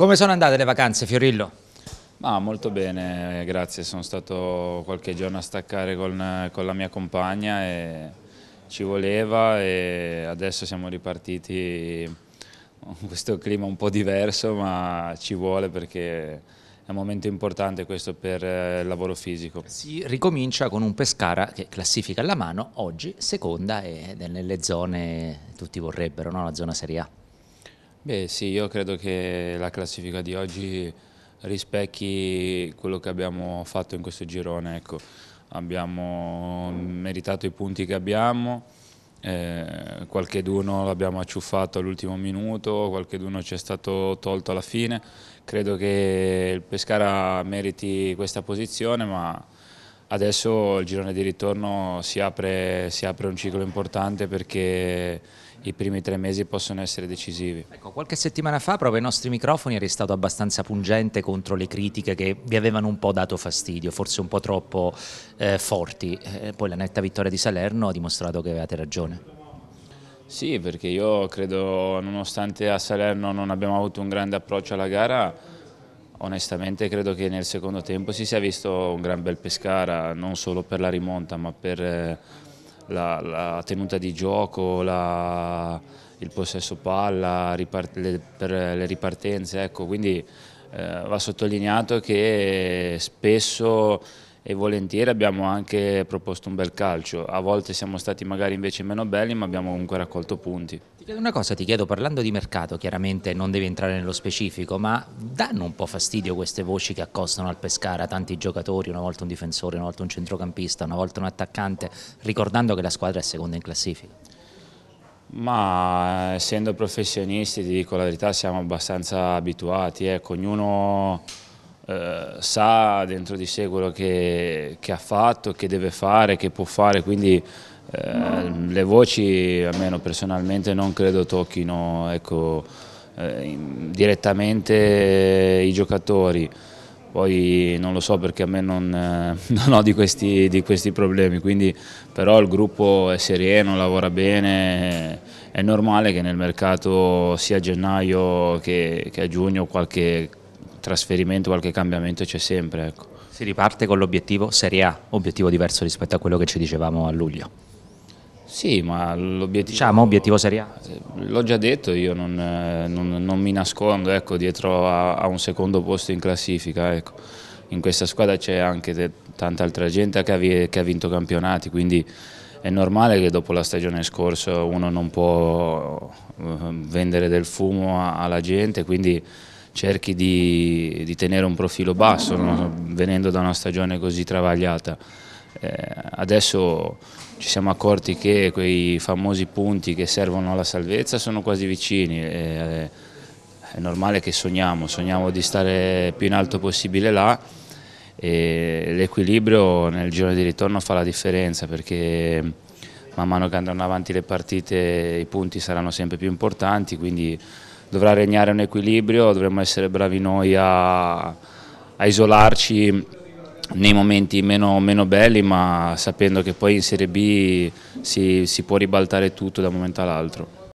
Come sono andate le vacanze Fiorillo? Ah, molto bene, grazie. Sono stato qualche giorno a staccare con, con la mia compagna e ci voleva e adesso siamo ripartiti con questo clima un po' diverso ma ci vuole perché è un momento importante questo per eh, il lavoro fisico. Si ricomincia con un Pescara che classifica alla mano, oggi seconda ed è nelle zone che tutti vorrebbero, no? la zona Serie A. Beh sì, io credo che la classifica di oggi rispecchi quello che abbiamo fatto in questo girone. Ecco. Abbiamo meritato i punti che abbiamo, eh, qualche d'uno l'abbiamo acciuffato all'ultimo minuto, qualche d'uno ci è stato tolto alla fine. Credo che il Pescara meriti questa posizione, ma adesso il girone di ritorno si apre, si apre un ciclo importante perché i primi tre mesi possono essere decisivi. Ecco, qualche settimana fa proprio ai nostri microfoni eri stato abbastanza pungente contro le critiche che vi avevano un po' dato fastidio, forse un po' troppo eh, forti. Eh, poi la netta vittoria di Salerno ha dimostrato che avevate ragione. Sì, perché io credo, nonostante a Salerno non abbiamo avuto un grande approccio alla gara, onestamente credo che nel secondo tempo si sia visto un gran bel Pescara, non solo per la rimonta ma per eh, la, la tenuta di gioco, la, il possesso palla ripart, le, per le ripartenze, ecco, quindi eh, va sottolineato che spesso e volentieri abbiamo anche proposto un bel calcio, a volte siamo stati magari invece meno belli ma abbiamo comunque raccolto punti. Ti chiedo una cosa, ti chiedo parlando di mercato, chiaramente non devi entrare nello specifico, ma danno un po' fastidio queste voci che accostano al Pescara tanti giocatori, una volta un difensore, una volta un centrocampista, una volta un attaccante, ricordando che la squadra è seconda in classifica? Ma essendo professionisti, ti dico la verità, siamo abbastanza abituati, ecco, ognuno eh, sa dentro di sé quello che, che, ha fatto, che deve fare, che può fare, quindi eh, le voci almeno personalmente non credo tocchino ecco, eh, direttamente i giocatori. Poi non lo so perché a me non, eh, non ho di questi, di questi problemi, quindi, però il gruppo è sereno, lavora bene, è normale che nel mercato sia a gennaio che, che a giugno qualche trasferimento, qualche cambiamento c'è sempre. Ecco. Si riparte con l'obiettivo Serie A, obiettivo diverso rispetto a quello che ci dicevamo a luglio. Sì, ma l'obiettivo... Diciamo obiettivo Serie A. Eh, l'ho già detto, io non, eh, non, non mi nascondo ecco, dietro a, a, un secondo posto in classifica. Ecco. In questa squadra c'è anche tanta altra gente che ha, che ha vinto campionati, quindi è normale che dopo la stagione scorsa uno non può eh, vendere del fumo alla gente, quindi cerchi di, di tenere un profilo basso, no? venendo da una stagione così travagliata. Eh, adesso ci siamo accorti che quei famosi punti che servono alla salvezza sono quasi vicini. Eh, eh, è normale che sogniamo, sogniamo di stare più in alto possibile là e l'equilibrio nel giro di ritorno fa la differenza perché man mano che andranno avanti le partite i punti saranno sempre più importanti, quindi dovrà regnare un equilibrio, dovremmo essere bravi noi a, a isolarci nei momenti meno, meno, belli, ma sapendo che poi in Serie B si, si può ribaltare tutto da un momento all'altro.